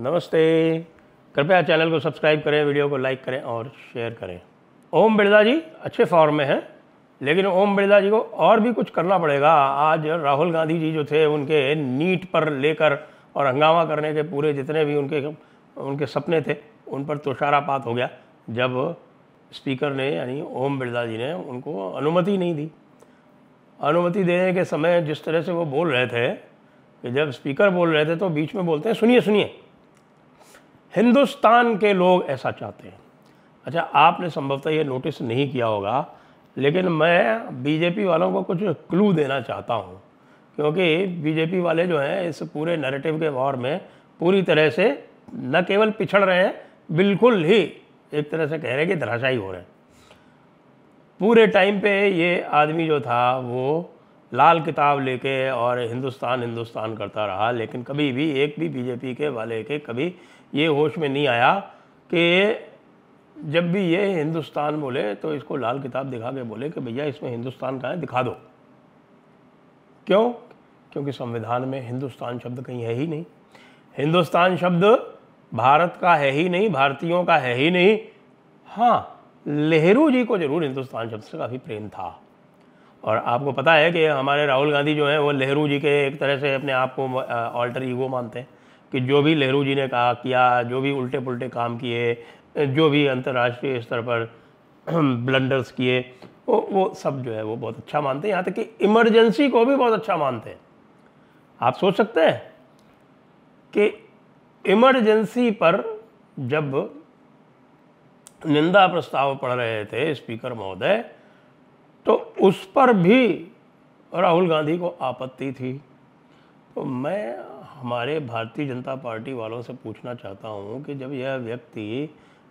नमस्ते कृपया चैनल को सब्सक्राइब करें वीडियो को लाइक करें और शेयर करें ओम बिरला जी अच्छे फॉर्म में हैं लेकिन ओम बिरला जी को और भी कुछ करना पड़ेगा आज राहुल गांधी जी जो थे उनके नीट पर लेकर और हंगामा करने के पूरे जितने भी उनके उनके सपने थे उन पर तुषारापात हो गया जब स्पीकर ने यानी ओम बिरला जी ने उनको अनुमति नहीं दी अनुमति देने के समय जिस तरह से वो बोल रहे थे कि जब स्पीकर बोल रहे थे तो बीच में बोलते हैं सुनिए सुनिए हिंदुस्तान के लोग ऐसा चाहते हैं अच्छा आपने संभवतः ये नोटिस नहीं किया होगा लेकिन मैं बीजेपी वालों को कुछ क्लू देना चाहता हूँ क्योंकि बीजेपी वाले जो हैं इस पूरे नैरेटिव के वॉर में पूरी तरह से न केवल पिछड़ रहे हैं बिल्कुल ही एक तरह से कह रहे हैं कि धराशाई हो रहे हैं पूरे टाइम पे ये आदमी जो था वो लाल किताब लेके और हिंदुस्तान हिंदुस्तान करता रहा लेकिन कभी भी एक भी बीजेपी के वाले के कभी ये होश में नहीं आया कि जब भी ये हिंदुस्तान बोले तो इसको लाल किताब दिखा के बोले कि भैया इसमें हिंदुस्तान का है दिखा दो क्यों क्योंकि संविधान में हिंदुस्तान शब्द कहीं है ही नहीं हिंदुस्तान शब्द भारत का है ही नहीं भारतीयों का है ही नहीं हाँ नेहरू जी को जरूर हिंदुस्तान शब्द से काफ़ी प्रेम था और आपको पता है कि हमारे राहुल गांधी जो हैं वो नेहरू जी के एक तरह से अपने आप को ऑल्टर ईगो मानते हैं कि जो भी नेहरू जी ने कहा किया जो भी उल्टे पुल्टे काम किए जो भी अंतर्राष्ट्रीय स्तर पर ब्लंडर्स किए वो वो सब जो है वो बहुत अच्छा मानते हैं यहाँ तक कि इमरजेंसी को भी बहुत अच्छा मानते हैं आप सोच सकते हैं कि इमरजेंसी पर जब निंदा प्रस्ताव पढ़ रहे थे स्पीकर महोदय तो उस पर भी राहुल गांधी को आपत्ति थी तो मैं हमारे भारतीय जनता पार्टी वालों से पूछना चाहता हूँ कि जब यह व्यक्ति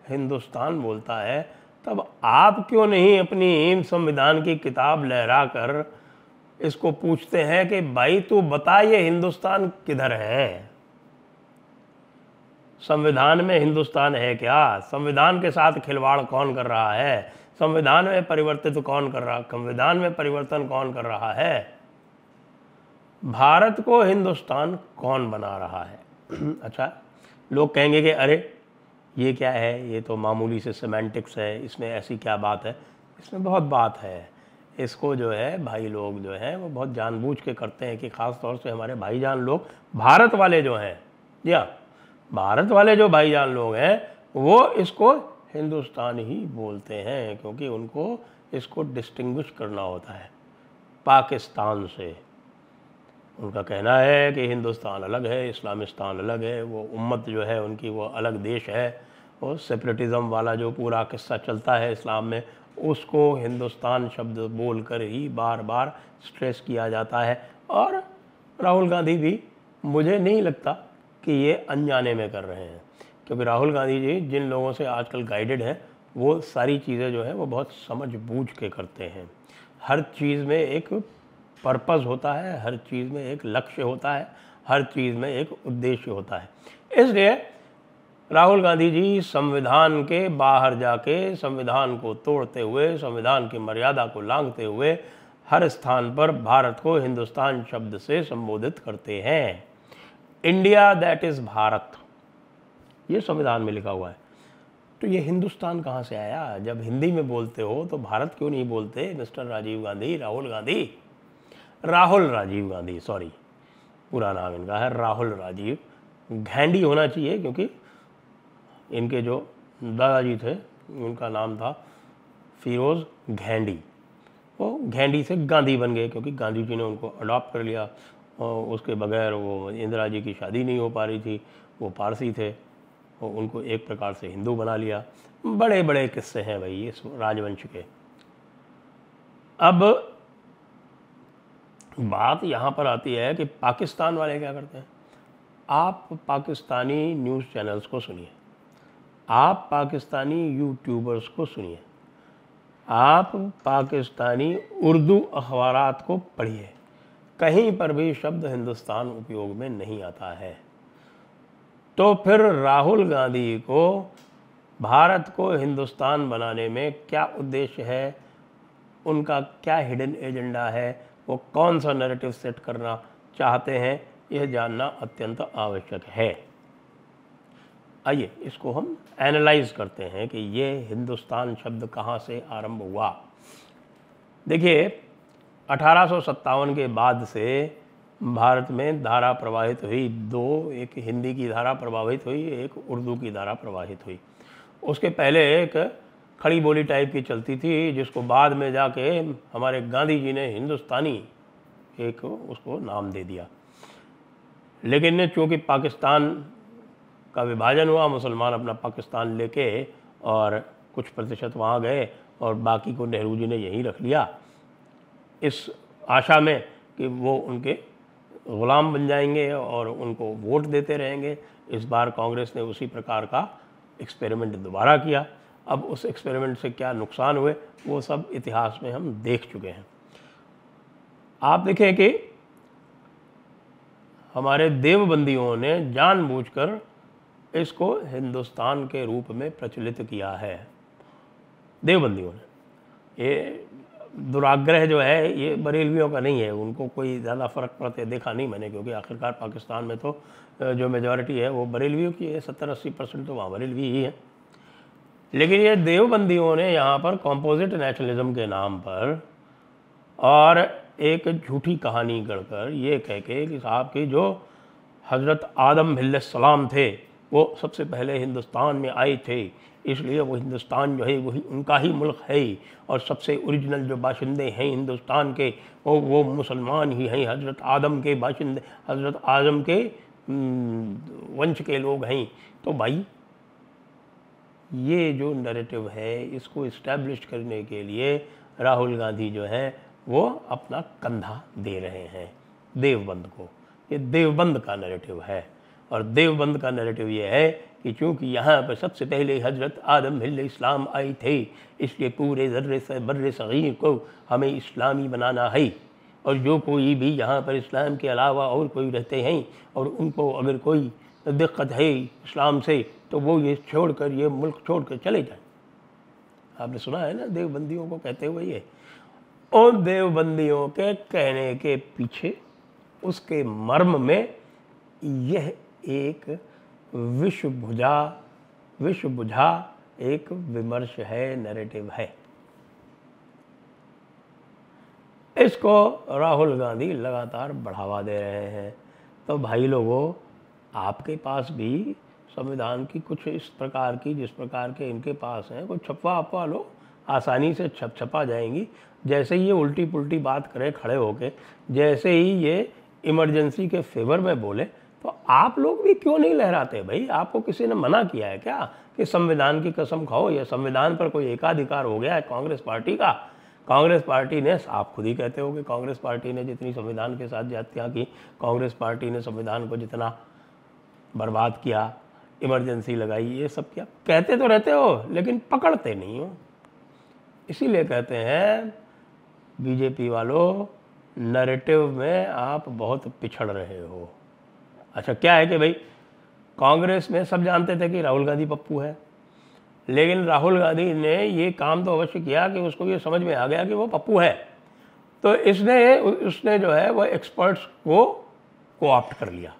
हिंदुस्तान बोलता है तब आप क्यों नहीं अपनी संविधान की किताब लहरा कर इसको पूछते हैं कि भाई तू बता ये हिंदुस्तान किधर है संविधान में हिंदुस्तान है क्या संविधान के साथ खिलवाड़ कौन कर रहा है संविधान में परिवर्तित कौन कर रहा संविधान में परिवर्तन कौन कर रहा है भारत को हिंदुस्तान कौन बना रहा है अच्छा लोग कहेंगे कि अरे ये क्या है ये तो मामूली से सेमेंटिक्स है इसमें ऐसी क्या बात है इसमें बहुत बात है इसको जो है भाई लोग जो हैं वो बहुत जानबूझ के करते हैं कि ख़ास तौर से हमारे भाईजान लोग भारत वाले जो हैं जी हाँ भारत वाले जो भाईजान लोग हैं वो इसको हिंदुस्तान ही बोलते हैं क्योंकि उनको इसको डिस्टिंग्विश करना होता है पाकिस्तान से उनका कहना है कि हिंदुस्तान अलग है इस्लामिस्तान अलग है वो उम्मत जो है उनकी वो अलग देश है और सेपरेटिज़म वाला जो पूरा किस्सा चलता है इस्लाम में उसको हिंदुस्तान शब्द बोल कर ही बार बार स्ट्रेस किया जाता है और राहुल गांधी भी मुझे नहीं लगता कि ये अनजाने में कर रहे हैं क्योंकि राहुल गांधी जी जिन लोगों से आजकल गाइडेड हैं वो सारी चीज़ें जो है वो बहुत समझ बूझ के करते हैं हर चीज़ में एक पर्पज़ होता है हर चीज़ में एक लक्ष्य होता है हर चीज़ में एक उद्देश्य होता है इसलिए राहुल गांधी जी संविधान के बाहर जाके संविधान को तोड़ते हुए संविधान की मर्यादा को लांघते हुए हर स्थान पर भारत को हिंदुस्तान शब्द से संबोधित करते हैं इंडिया दैट इज़ भारत ये संविधान में लिखा हुआ है तो ये हिंदुस्तान कहाँ से आया जब हिंदी में बोलते हो तो भारत क्यों नहीं बोलते मिस्टर राजीव गांधी राहुल गांधी राहुल राजीव गांधी सॉरी पूरा नाम इनका है राहुल राजीव घैंडी होना चाहिए क्योंकि इनके जो दादाजी थे उनका नाम था फिरोज़ घैंडी वो घैंडी से गांधी बन गए क्योंकि गांधी जी ने उनको अडॉप्ट कर लिया और उसके बगैर वो इंदिरा जी की शादी नहीं हो पा रही थी वो पारसी थे और उनको एक प्रकार से हिंदू बना लिया बड़े बड़े किस्से हैं भाई इस राजवंश के अब बात यहाँ पर आती है कि पाकिस्तान वाले क्या करते हैं आप पाकिस्तानी न्यूज़ चैनल्स को सुनिए आप पाकिस्तानी यूट्यूबर्स को सुनिए आप पाकिस्तानी उर्दू अखबार को पढ़िए कहीं पर भी शब्द हिंदुस्तान उपयोग में नहीं आता है तो फिर राहुल गांधी को भारत को हिंदुस्तान बनाने में क्या उद्देश्य है उनका क्या हिडन एजेंडा है वो कौन सा नैरेटिव सेट करना चाहते हैं यह जानना अत्यंत आवश्यक है आइए इसको हम एनालाइज करते हैं कि ये हिंदुस्तान शब्द कहाँ से आरंभ हुआ देखिए अठारह के बाद से भारत में धारा प्रवाहित हुई दो एक हिंदी की धारा प्रवाहित हुई एक उर्दू की धारा प्रवाहित हुई उसके पहले एक खड़ी बोली टाइप की चलती थी जिसको बाद में जाके हमारे गांधी जी ने हिंदुस्तानी एक उसको नाम दे दिया लेकिन चूँकि पाकिस्तान का विभाजन हुआ मुसलमान अपना पाकिस्तान लेके और कुछ प्रतिशत वहाँ गए और बाकी को नेहरू जी ने यहीं रख लिया इस आशा में कि वो उनके ग़ुलाम बन जाएंगे और उनको वोट देते रहेंगे इस बार कांग्रेस ने उसी प्रकार का एक्सपेरिमेंट दोबारा किया अब उस एक्सपेरिमेंट से क्या नुकसान हुए वो सब इतिहास में हम देख चुके हैं आप देखें कि हमारे देवबंदियों ने जानबूझकर इसको हिंदुस्तान के रूप में प्रचलित किया है देवबंदियों ने ये दुराग्रह जो है ये बरेलवियों का नहीं है उनको कोई ज़्यादा फ़र्क पड़ते देखा नहीं मैंने क्योंकि आखिरकार पाकिस्तान में तो जो मेजॉरिटी है वो बरेलवियों की है सत्तर अस्सी परसेंट तो वहाँ बरेलवी ही है लेकिन ये देवबंदियों ने यहाँ पर कॉम्पोजिट नेशनलिज्म के नाम पर और एक झूठी कहानी गढ़कर ये कह के कि साहब की जो हज़रत आदम सलाम थे वो सबसे पहले हिंदुस्तान में आए थे इसलिए वो हिंदुस्तान जो है वही उनका ही मुल्क है ही और सबसे ओरिजिनल जो बाशिंदे हैं हिंदुस्तान के वो वो मुसलमान ही हैं हज़रत आदम के बाशिंदे हज़रत आदम के वंश के लोग हैं तो भाई ये जो नरेटिव है इसको इस्टेब्लिश करने के लिए राहुल गांधी जो हैं वो अपना कंधा दे रहे हैं देवबंद को ये देवबंद का नरेटिव है और देवबंद का नरेटिव ये है कि चूँकि यहाँ पर सबसे पहले हजरत आदम हिल इस्लाम आई थे इसलिए पूरे जर्र से बर्र सग़ीर को हमें इस्लामी बनाना है और जो कोई भी यहाँ पर इस्लाम के अलावा और कोई रहते हैं और उनको अगर कोई दिक्कत है इस्लाम से तो वो ये छोड़ कर ये मुल्क छोड़ कर चले जाए आपने सुना है ना देवबंदियों को कहते हुए ये और देवबंदियों के कहने के पीछे उसके मर्म में यह एक विश्व बुझा विश्व बुझा एक विमर्श है नैरेटिव है इसको राहुल गांधी लगातार बढ़ावा दे रहे हैं तो भाई लोगों आपके पास भी संविधान की कुछ इस प्रकार की जिस प्रकार के इनके पास हैं कोई छपवा अपवा लो आसानी से छप छपा जाएंगी जैसे ही ये उल्टी पुल्टी बात करे खड़े होके जैसे ही ये इमरजेंसी के फेवर में बोले तो आप लोग भी क्यों नहीं लहराते भाई आपको किसी ने मना किया है क्या कि संविधान की कसम खाओ या संविधान पर कोई एकाधिकार हो गया है कांग्रेस पार्टी का कांग्रेस पार्टी ने आप खुद ही कहते हो कि कांग्रेस पार्टी ने जितनी संविधान के साथ जातियाँ की कांग्रेस पार्टी ने संविधान को जितना बर्बाद किया इमरजेंसी लगाई ये सब क्या कहते तो रहते हो लेकिन पकड़ते नहीं हो इसीलिए कहते हैं बीजेपी वालों नरेटिव में आप बहुत पिछड़ रहे हो अच्छा क्या है कि भाई कांग्रेस में सब जानते थे कि राहुल गांधी पप्पू है लेकिन राहुल गांधी ने ये काम तो अवश्य किया कि उसको ये समझ में आ गया कि वो पप्पू है तो इसने उसने जो है वो एक्सपर्ट्स को कोऑप्ट कर लिया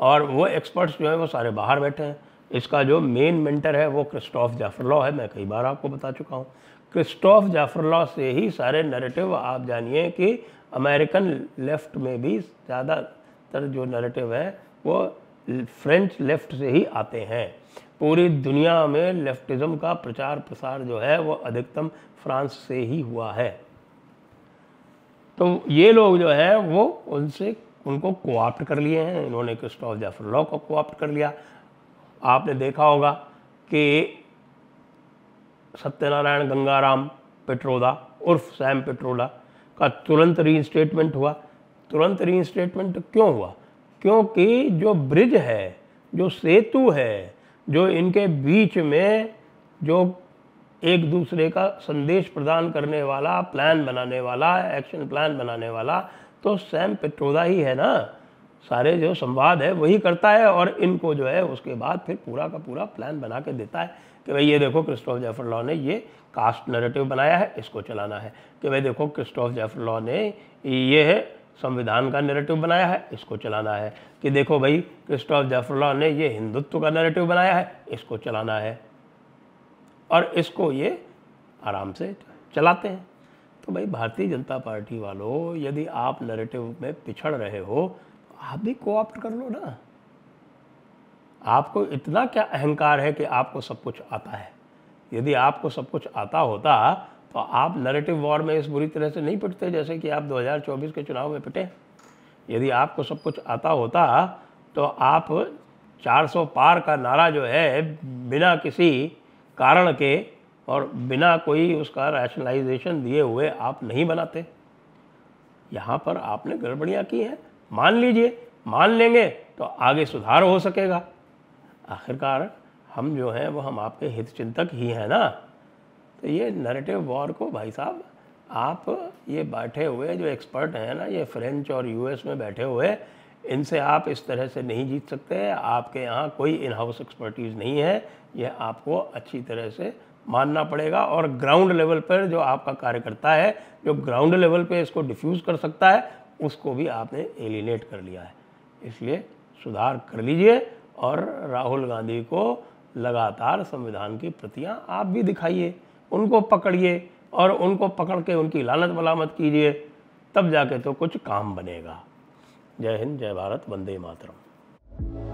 और वो एक्सपर्ट्स जो है वो सारे बाहर बैठे हैं इसका जो मेन मेंटर है वो क्रिस्टोफ जाफरलॉ है मैं कई बार आपको बता चुका हूँ क्रिस्टोफ जाफरलॉ से ही सारे नरेटिव आप जानिए कि अमेरिकन लेफ्ट में भी ज़्यादातर जो नरेटिव है वो फ्रेंच लेफ्ट से ही आते हैं पूरी दुनिया में लेफ्टिज़म का प्रचार प्रसार जो है वो अधिकतम फ्रांस से ही हुआ है तो ये लोग जो है वो उनसे उनको कोआप्ट कर लिए हैं इन्होंने क्रिस्टोफ जाफर लॉ को कोआप्ट कर लिया आपने देखा होगा कि सत्यनारायण गंगाराम पेट्रोदा उर्फ सैम पेट्रोला का तुरंत री हुआ तुरंत री क्यों हुआ क्योंकि जो ब्रिज है जो सेतु है जो इनके बीच में जो एक दूसरे का संदेश प्रदान करने वाला प्लान बनाने वाला एक्शन प्लान बनाने वाला तो सैम पिट्रोदा ही है ना सारे जो संवाद है वही करता है और इनको जो है उसके बाद फिर पूरा का पूरा प्लान बना के देता है कि भाई ये देखो क्रिस्टोफ जेफर लॉ ने ये कास्ट नरेटिव बनाया है इसको चलाना है कि भाई देखो क्रिस्टोफ जेफर लॉ ने ये है संविधान का नैरेटिव बनाया है इसको चलाना है कि देखो भाई क्रिस्टोफ लॉ ने ये हिंदुत्व का नैरेटिव बनाया है इसको चलाना है और इसको ये आराम से चलाते हैं तो भाई भारतीय जनता पार्टी वालों यदि आप नरेटिव में पिछड़ रहे हो तो आप भी कोऑप्ट कर लो ना आपको इतना क्या अहंकार है कि आपको सब कुछ आता है यदि आपको सब कुछ आता होता तो आप नरेटिव वॉर में इस बुरी तरह से नहीं पिटते जैसे कि आप 2024 के चुनाव में पिटे यदि आपको सब कुछ आता होता तो आप 400 पार का नारा जो है बिना किसी कारण के और बिना कोई उसका रैशनलाइजेशन दिए हुए आप नहीं बनाते यहाँ पर आपने गड़बड़ियाँ की हैं मान लीजिए मान लेंगे तो आगे सुधार हो सकेगा आखिरकार हम जो हैं वो हम आपके हित चिंतक ही हैं ना तो ये नरेटिव वॉर को भाई साहब आप ये बैठे हुए जो एक्सपर्ट हैं ना ये फ्रेंच और यूएस में बैठे हुए इनसे आप इस तरह से नहीं जीत सकते आपके यहाँ कोई इन हाउस एक्सपर्टीज़ नहीं है ये आपको अच्छी तरह से मानना पड़ेगा और ग्राउंड लेवल पर जो आपका कार्यकर्ता है जो ग्राउंड लेवल पे इसको डिफ्यूज़ कर सकता है उसको भी आपने एलिनेट कर लिया है इसलिए सुधार कर लीजिए और राहुल गांधी को लगातार संविधान की प्रतियाँ आप भी दिखाइए उनको पकड़िए और उनको पकड़ के उनकी लालत मलामत कीजिए तब जाके तो कुछ काम बनेगा जय हिंद जय भारत वंदे मातरम